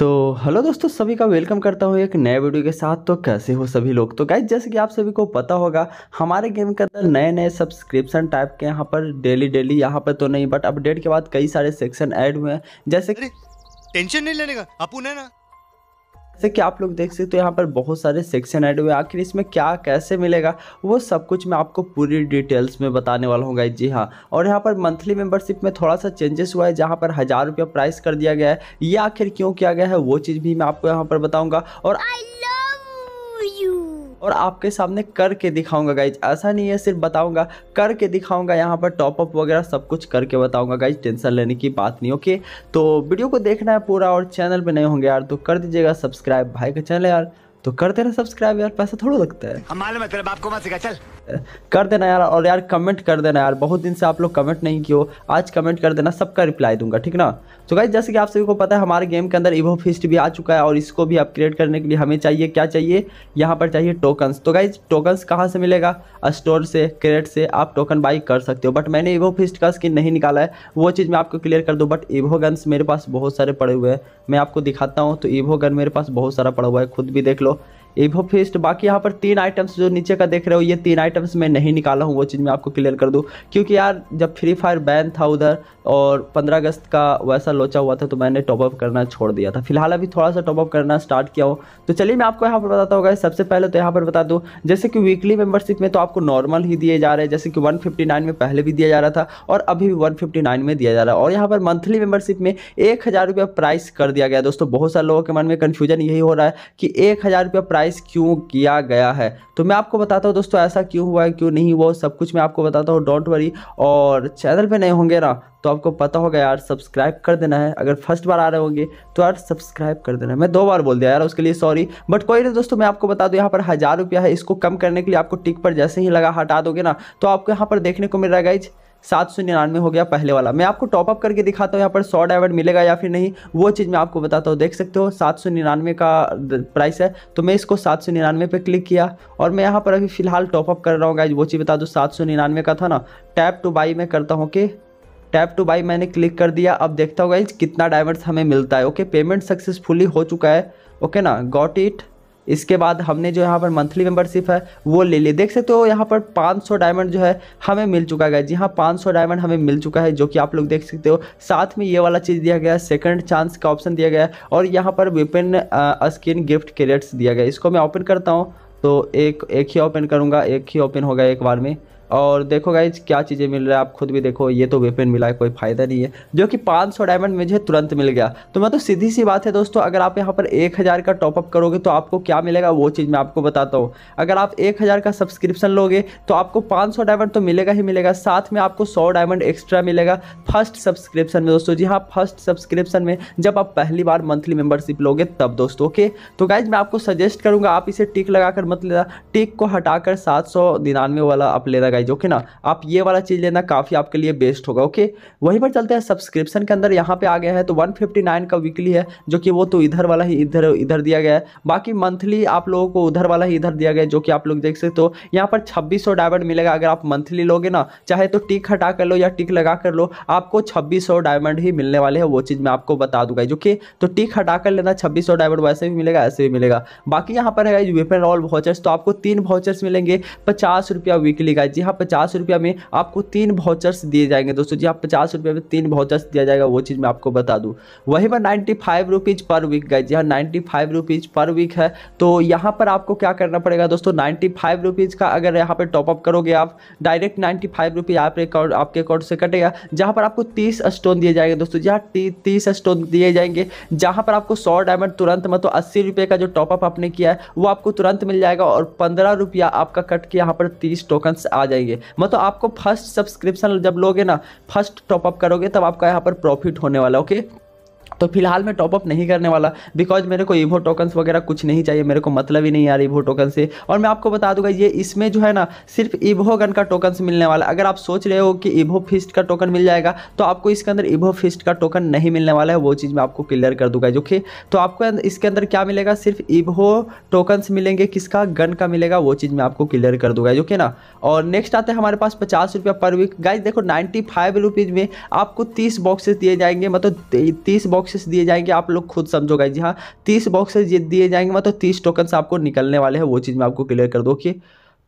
तो हेलो दोस्तों सभी का वेलकम करता हूँ एक नए वीडियो के साथ तो कैसे हो सभी लोग तो गाइज जैसे कि आप सभी को पता होगा हमारे गेम के अंदर नए नए सब्सक्रिप्शन टाइप के यहाँ पर डेली डेली यहाँ पर तो नहीं बट अपडेट के बाद कई सारे सेक्शन ऐड हुए हैं जैसे टेंशन नहीं लेने का अपू ना जैसे कि आप लोग देख सकते हो यहाँ पर बहुत सारे सेक्शन ऐड हुए आखिर इसमें क्या कैसे मिलेगा वो सब कुछ मैं आपको पूरी डिटेल्स में बताने वाला हूँ गाइज जी हाँ और यहाँ पर मंथली मेंबरशिप में थोड़ा सा चेंजेस हुआ है जहाँ पर हज़ार रुपया प्राइस कर दिया गया है ये आखिर क्यों किया गया है वो चीज़ भी मैं आपको यहाँ पर बताऊँगा और आई लव यू और आपके सामने करके दिखाऊंगा गाइज ऐसा नहीं है सिर्फ बताऊंगा करके दिखाऊंगा यहाँ पर टॉपअप वगैरह सब कुछ करके बताऊंगा गाइज टेंशन लेने की बात नहीं ओके तो वीडियो को देखना है पूरा और चैनल पर नहीं होंगे यार तो कर दीजिएगा सब्सक्राइब भाई का चैनल यार तो करते रहे सब्सक्राइब यार पैसा थोड़ा लगता है मत सिखा चल कर देना यार और यार कमेंट कर देना यार बहुत दिन से आप लोग कमेंट नहीं किए आज कमेंट कर देना सबका रिप्लाई दूंगा ठीक ना तो गाइज जैसे कि आप सभी को पता है हमारे गेम के अंदर इवो फिस्ट भी आ चुका है और इसको भी अपग्रेड करने के लिए हमें चाहिए क्या चाहिए यहाँ पर चाहिए टोकन्स तो गाइज टोकन्स कहाँ से मिलेगा स्टोर से क्रेट से आप टोकन बाई कर सकते हो बट मैंने इवो फिस्ट का स्किन नहीं निकाला है वो चीज़ मैं आपको क्लियर कर दूँ बट इवो गन्स मेरे पास बहुत सारे पड़े हुए हैं मैं आपको दिखाता हूँ तो इवो गन मेरे पास बहुत सारा पड़ा हुआ है खुद भी देख लो एवो फेस्ट बाकी यहाँ पर तीन आइटम्स जो नीचे का देख रहे हो ये तीन आइटम्स मैं नहीं निकाला हूँ वो चीज़ मैं आपको क्लियर कर दूँ क्योंकि यार जब फ्री फायर बैन था उधर और 15 अगस्त का वैसा लोचा हुआ था तो मैंने टॉपअप करना छोड़ दिया था फिलहाल अभी थोड़ा सा टॉपअप करना स्टार्ट किया हो तो चलिए मैं आपको यहाँ पर बताता होगा सबसे पहले तो यहाँ पर बता दूँ जैसे कि वीकली मेम्बरशिप में तो आपको नॉर्मल ही दिए जा रहे हैं जैसे कि वन में पहले भी दिया जा रहा था और अभी भी वन में दिया जा रहा है और यहाँ पर मंथली मेम्बरशिप में एक हज़ार प्राइस कर दिया गया दोस्तों बहुत सारे लोगों के मन में कन्फ्यूजन यही हो रहा है कि एक हज़ार प्राइस प्राइस क्यों किया गया है तो मैं आपको बताता हूँ दोस्तों ऐसा क्यों हुआ है क्यों नहीं हुआ सब कुछ मैं आपको बताता हूँ डोंट वरी और चैनल पे नए होंगे ना तो आपको पता होगा यार सब्सक्राइब कर देना है अगर फर्स्ट बार आ रहे होंगे तो यार सब्सक्राइब कर देना है मैं दो बार बोल दिया यार उसके लिए सॉरी बट कोई नहीं दोस्तों मैं आपको बता दूँ यहाँ पर हज़ार रुपया है इसको कम करने के लिए आपको टिक पर जैसे ही लगा हटा दोगे ना तो आपको यहाँ पर देखने को मिल रहा है सात सौ निन्यानवे हो गया पहले वाला मैं आपको टॉपअप करके दिखाता हूँ यहाँ पर सौ डायवर्ट मिलेगा या फिर नहीं वो चीज़ मैं आपको बताता हूँ देख सकते हो सात सौ निन्यानवे का प्राइस है तो मैं इसको सात सौ निन्यानवे पर क्लिक किया और मैं यहाँ पर अभी फिलहाल टॉपअप कर रहा हूँ गाइज वो चीज़ बता दो सात सौ निन्यानवे का था ना टैप टू बाई मैं करता हूँ कि टैप टू बाई मैंने क्लिक कर दिया अब देखता हूँ गाइज कितना डाइवर्स हमें मिलता है ओके पेमेंट सक्सेसफुली हो चुका है ओके ना गॉट इट इसके बाद हमने जो यहाँ पर मंथली मेंबरशिप है वो ले ली देख सकते हो यहाँ पर 500 डायमंड जो है हमें मिल चुका है जी हाँ 500 डायमंड हमें मिल चुका है जो कि आप लोग देख सकते हो साथ में ये वाला चीज़ दिया गया सेकंड सेकेंड चांस का ऑप्शन दिया गया और यहाँ पर विपिन स्किन गिफ्ट क्रेट्स दिया गया इसको मैं ओपन करता हूँ तो एक एक ही ओपन करूँगा एक ही ओपन होगा एक बार में और देखो गाइज क्या चीज़ें मिल रहा है आप खुद भी देखो ये तो वेपन मिला है कोई फ़ायदा नहीं है जो कि 500 डायमंड मुझे तुरंत मिल गया तो मैं तो सीधी सी बात है दोस्तों अगर आप यहाँ पर 1000 का टॉपअप करोगे तो आपको क्या मिलेगा वो चीज़ मैं आपको बताता हूँ अगर आप 1000 का सब्सक्रिप्शन लोगे तो आपको सौ डायमंड तो मिलेगा ही मिलेगा साथ में आपको सौ डायमंड एक्स्ट्रा मिलेगा फर्स्ट सब्सक्रिप्शन में दोस्तों जी हाँ फर्स्ट सब्सक्रिप्शन में जब आप पहली बार मंथली मेम्बरशिप लोगे तब दोस्तों ओके तो गाइज मैं आपको सजेस्ट करूँगा आप इसे टिक लगाकर मत लेना टिक को हटाकर सात सौ वाला आप लेना गाइज ओके ना आप ये वाला चीज़ लेना काफ़ी आपके लिए बेस्ट होगा ओके वहीं पर चलते हैं सब्सक्रिप्शन के अंदर यहाँ पे आ गया है तो 159 का वीकली है जो कि वो तो इधर वाला ही इधर इधर दिया गया है बाकी मंथली आप लोगों को उधर वाला ही इधर दिया गया है जो कि आप लोग देख सकते हो यहाँ पर छब्बीस डायमंड मिलेगा अगर आप मंथली लोगे ना चाहे तो टिक हटा कर लो या टिक लगा कर लो आपको छब्बीस डायमंड ही मिलने वाले हैं वो चीज़ मैं आपको बता दूँगा जो कि तो टिक हटा कर लेना छब्बीस डायमंड वैसे भी मिलेगा ऐसे भी मिलेगा बाकी यहाँ पर है वेपन ऑल वाउचर्स तो आपको तीन वाउचर्स मिलेंगे पचास रुपया वीकली का जी हाँ, यहाँ पचास रुपया में आपको तीन भाउचर्स दिए जाएंगे दोस्तों जी आप हाँ, पचास रुपया में तीन भाउचर्स दिया जाएगा वो चीज़ मैं आपको बता दूँ वहीं पर ninety five rupees per week गए जी हाँ ninety five rupees per week है तो यहाँ पर आपको क्या करना पड़ेगा दोस्तों नाइन्टी फाइव रुपीज़ का अगर यहाँ पर टॉपअप करोगे आप डायरेक्ट नाइन्टी फाइव रुपीज़ आपके अकाउंट आपके अकाउंट से कटेगा जहाँ पर आपको तीस स्टोन दिए जाएंगे दोस्तों जहाँ तीस स्टोन दिए जाएंगे जहाँ पर आपको सौ डायमंड तुरंत मतलब अस्सी रुपये का जो टॉपअप आपने किया है वो आपको तुरंत मिल जाएगा और पंद्रह रुपया आपका कट के यहाँ पर तीस टोकन्स आ जाएंगे जाएंगे मतलब आपको फर्स्ट सब्सक्रिप्शन जब लोगे ना फर्स्ट टॉपअप करोगे तब आपका यहाँ पर प्रॉफिट होने वाला ओके तो फिलहाल मैं टॉपअप नहीं करने वाला बिकॉज मेरे को ईवो टोकन्स वगैरह कुछ नहीं चाहिए मेरे को मतलब ही नहीं आ यार ईवो टोकन से और मैं आपको बता दूंगा ये इसमें जो है ना सिर्फ ईवो गन का टोकन्स मिलने वाला अगर आप सोच रहे हो कि ईवो फिस्ट का टोकन मिल जाएगा तो आपको इसके अंदर ईवो फिस्ट का टोकन नहीं मिलने वाला है वो चीज़ मैं आपको क्लियर कर दूंगा जो कि तो आपको अं, इसके अंदर क्या मिलेगा सिर्फ ईवो टोकन्स मिलेंगे किसका गन का मिलेगा वो चीज़ मैं आपको क्लियर कर दूंगा जो कि ना और नेक्स्ट आते हैं हमारे पास पचास रुपया पर वीक गाइज देखो नाइन्टी फाइव रुपीज़ में आपको तीस बॉक्सेस दिए जाएंगे मतलब तीस बॉक्स बॉक्सेस दिए जाएंगे आप लोग खुद समझोगा जी हाँ तीस बॉक्सेस दिए जाएंगे मतलब तीस टोकन आपको निकलने वाले हैं वो चीज़ मैं आपको क्लियर कर दो कि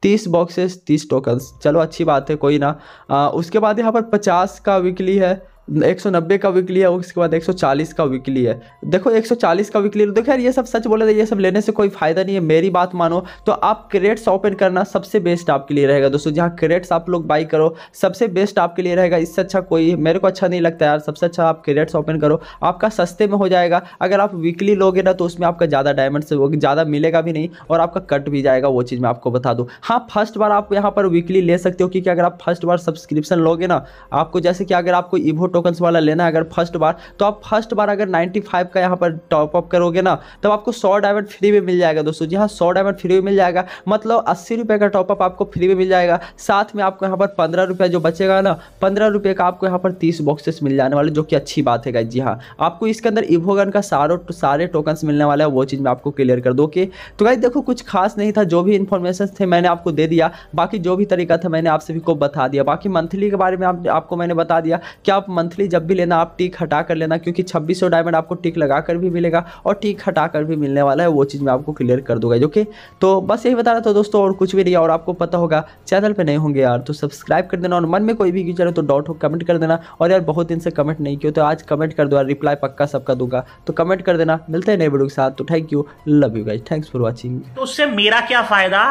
तीस बॉक्सेस तीस टोकन्स चलो अच्छी बात है कोई ना आ, उसके बाद यहाँ पर पचास का वीकली है 190 का वीकली है उसके बाद 140 का वीकली है देखो 140 का वीकली देखो यार ये सब सच बोले ये सब लेने से कोई फ़ायदा नहीं है मेरी बात मानो तो आप क्रेट्स ओपन करना सबसे बेस्ट आपके लिए रहेगा दोस्तों जहाँ क्रेट्स आप लोग बाई करो सबसे बेस्ट आपके लिए रहेगा इससे अच्छा कोई मेरे को अच्छा नहीं लगता यार सबसे अच्छा आप क्रेट्स ओपन करो आपका सस्ते में हो जाएगा अगर आप वीकली लोगे ना तो उसमें आपका ज़्यादा डायमंड ज़्यादा मिलेगा भी नहीं और आपका कट भी जाएगा वो चीज़ मैं आपको बता दूँ हाँ फर्स्ट बार आप यहाँ पर वीकली ले सकते हो क्योंकि अगर आप फर्स्ट बार सब्सक्रिप्शन लोगे ना आपको जैसे कि अगर आपको इवो टोकन्स वाला लेना है अगर फर्स्ट बार तो आप फर्स्ट बार अगर 95 का यहाँ पर टॉपअप करोगे ना तब आपको सौ डायमंड फ्री में मिल जाएगा दोस्तों जी हाँ सौ डायमंड फ्री में मिल जाएगा मतलब अस्सी रुपये का टॉपअप आपको फ्री में मिल जाएगा साथ में आपको यहाँ पर पंद्रह रुपये जो बचेगा ना पंद्रह रुपये का आपको यहाँ पर तीस बॉक्सेस मिल जाने वाले जो कि अच्छी बात है जी हाँ आपको इसके अंदर इवोगन का सारो सारे टोकन्स मिलने वाले हैं वो चीज़ मैं आपको क्लियर कर दूँ ओके तो गाइज देखो कुछ खास नहीं था जो भी इन्फॉर्मेशन थे मैंने आपको दे दिया बाकी जो भी तरीका था मैंने आप सभी को बता दिया बाकी मंथली के बारे में आप, आपको मैंने बता दिया कि आप मंथली जब भी लेना आप टिक हटा कर लेना क्योंकि छब्बीस डायमंड आपको टिक लगा कर भी मिलेगा और टिक हटा कर भी मिलने वाला है वो चीज़ मैं आपको क्लियर कर दूंगा ओके तो बस यही बता रहा था दोस्तों और कुछ भी नहीं और आपको पता होगा चैनल पर नहीं होंगे यार तो सब्सक्राइब कर देना और मन में कोई भी क्यों हो तो डाउट हो कमेंट कर देना और यार बहुत दिन से कमेंट नहीं किया तो आज कमेंट कर दो यार रिप्लाई पक्का सबका दूंगा तो कमेंट कर देना मिलते हैं नए वीडियो के साथ तो thank you love you guys thanks for watching तो उससे मेरा क्या फ़ायदा